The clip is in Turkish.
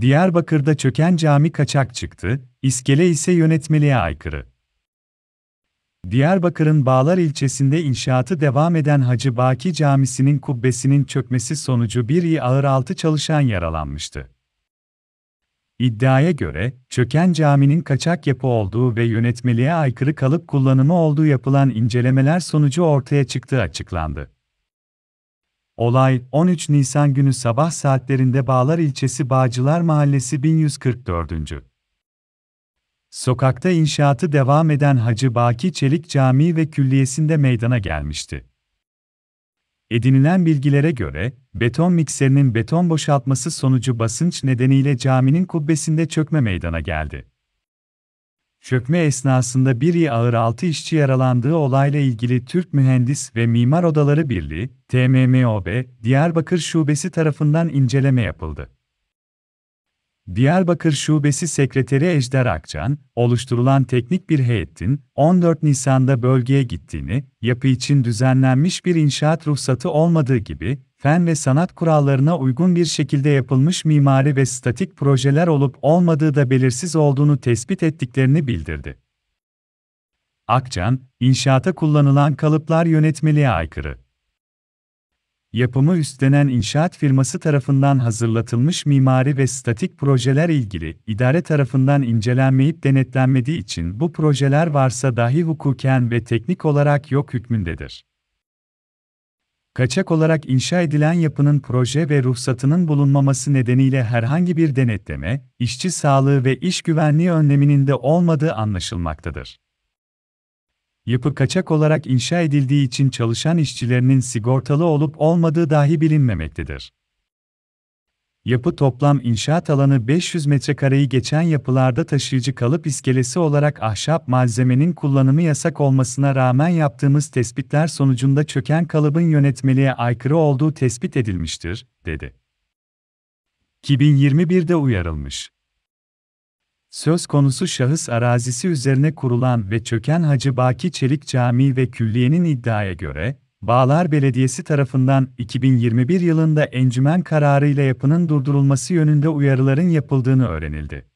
Diyarbakır'da çöken cami kaçak çıktı, iskele ise yönetmeliğe aykırı. Diyarbakır'ın Bağlar ilçesinde inşaatı devam eden Hacı Baki Camisi'nin kubbesinin çökmesi sonucu bir iyi ağır altı çalışan yaralanmıştı. İddiaya göre, çöken caminin kaçak yapı olduğu ve yönetmeliğe aykırı kalıp kullanımı olduğu yapılan incelemeler sonucu ortaya çıktığı açıklandı. Olay 13 Nisan günü sabah saatlerinde Bağlar ilçesi Bağcılar Mahallesi 1144. Sokakta inşaatı devam eden Hacı Baki Çelik Camii ve Külliyesi'nde meydana gelmişti. Edinilen bilgilere göre, beton mikserinin beton boşaltması sonucu basınç nedeniyle caminin kubbesinde çökme meydana geldi çökme esnasında biri ağır altı işçi yaralandığı olayla ilgili Türk Mühendis ve Mimar Odaları Birliği, TMMOB, Diyarbakır Şubesi tarafından inceleme yapıldı. Diyarbakır Şubesi Sekreteri Ejder Akcan, oluşturulan teknik bir heyetin 14 Nisan'da bölgeye gittiğini, yapı için düzenlenmiş bir inşaat ruhsatı olmadığı gibi fen ve sanat kurallarına uygun bir şekilde yapılmış mimari ve statik projeler olup olmadığı da belirsiz olduğunu tespit ettiklerini bildirdi. Akcan, inşaata kullanılan kalıplar yönetmeliğe aykırı. Yapımı üstlenen inşaat firması tarafından hazırlatılmış mimari ve statik projeler ilgili idare tarafından incelenmeyip denetlenmediği için bu projeler varsa dahi hukuken ve teknik olarak yok hükmündedir kaçak olarak inşa edilen yapının proje ve ruhsatının bulunmaması nedeniyle herhangi bir denetleme, işçi sağlığı ve iş güvenliği önleminin de olmadığı anlaşılmaktadır. Yapı kaçak olarak inşa edildiği için çalışan işçilerinin sigortalı olup olmadığı dahi bilinmemektedir. Yapı toplam inşaat alanı 500 metrekareyi geçen yapılarda taşıyıcı kalıp iskelesi olarak ahşap malzemenin kullanımı yasak olmasına rağmen yaptığımız tespitler sonucunda çöken kalıbın yönetmeliğe aykırı olduğu tespit edilmiştir, dedi. 2021'de uyarılmış. Söz konusu şahıs arazisi üzerine kurulan ve çöken Hacı Baki Çelik Camii ve Külliye'nin iddiaya göre, Bağlar Belediyesi tarafından 2021 yılında encümen kararıyla yapının durdurulması yönünde uyarıların yapıldığını öğrenildi.